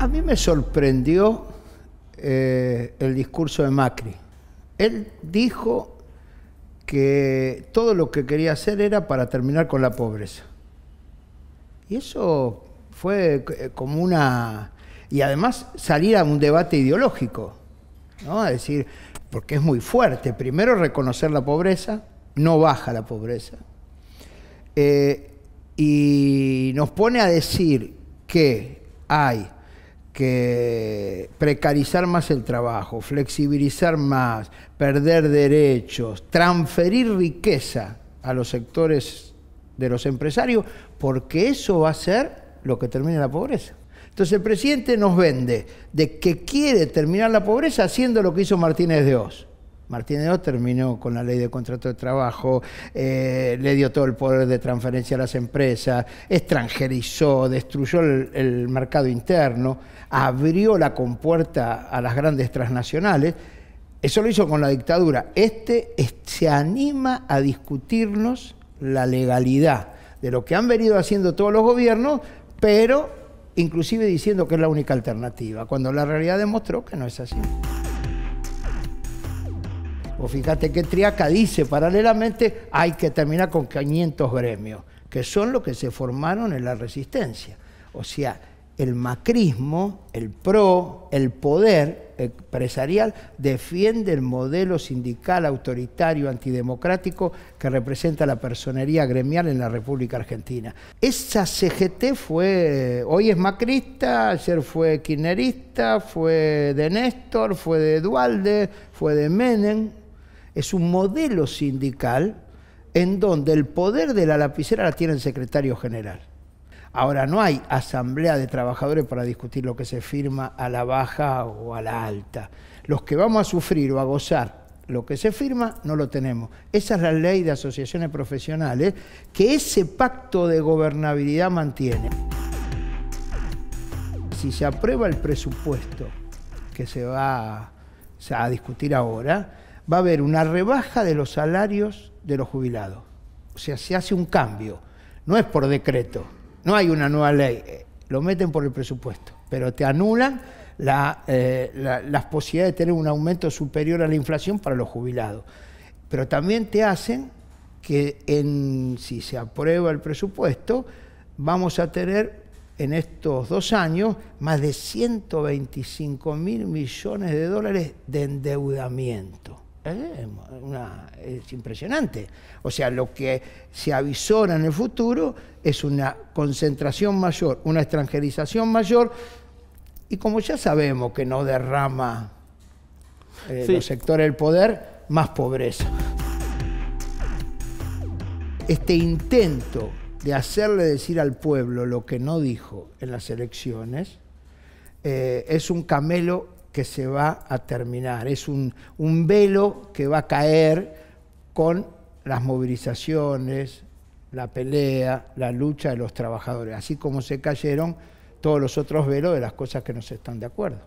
A mí me sorprendió eh, el discurso de Macri. Él dijo que todo lo que quería hacer era para terminar con la pobreza. Y eso fue eh, como una... Y además salir a un debate ideológico, ¿no? Es decir, porque es muy fuerte. Primero reconocer la pobreza, no baja la pobreza. Eh, y nos pone a decir que hay que precarizar más el trabajo, flexibilizar más, perder derechos, transferir riqueza a los sectores de los empresarios, porque eso va a ser lo que termine la pobreza. Entonces el presidente nos vende de que quiere terminar la pobreza haciendo lo que hizo Martínez de Oz. Martínez terminó con la ley de contrato de trabajo, eh, le dio todo el poder de transferencia a las empresas, extranjerizó, destruyó el, mercado interno, abrió la compuerta a las grandes transnacionales. Eso lo hizo con la dictadura. Este se anima a discutirnos la legalidad de lo que han venido haciendo todos los gobiernos, pero inclusive diciendo que es la única alternativa, cuando la realidad demostró que no es así. O fíjate que Triaca dice paralelamente hay que terminar con 500 gremios, que son los que se formaron en la resistencia. O sea, el macrismo, el PRO, el poder empresarial defiende el modelo sindical autoritario antidemocrático que representa la personería gremial en la República Argentina. Esa CGT fue, hoy es macrista, ayer fue kirchnerista, fue de Néstor, fue de Edualde, fue de Menem, es un modelo sindical en donde el poder de la lapicera la tiene el secretario general. Ahora no hay asamblea de trabajadores para discutir lo que se firma a la baja o a la alta. Los que vamos a sufrir o a gozar lo que se firma no lo tenemos. Esa es la ley de asociaciones profesionales que ese pacto de gobernabilidad mantiene. Si se aprueba el presupuesto que se va a discutir ahora, va a haber una rebaja de los salarios de los jubilados. O sea, se hace un cambio. No es por decreto, no hay una nueva ley. Eh, lo meten por el presupuesto, pero te anulan eh, las posibilidades de tener un aumento superior a la inflación para los jubilados. Pero también te hacen que si se aprueba el presupuesto, vamos a tener en estos dos años más de 125 mil millones de dólares de endeudamiento. Es, impresionante. O sea, lo que se avisora en el futuro es una concentración mayor, una extranjerización mayor, y como ya sabemos que no derrama eh, los sectores del poder, más pobreza. Este intento de hacerle decir al pueblo lo que no dijo en las elecciones eh, es un camelo que se va a terminar. Es un, un velo que va a caer con las movilizaciones, la pelea, la lucha de los trabajadores, así como se cayeron todos los otros velos de las cosas que no se están de acuerdo.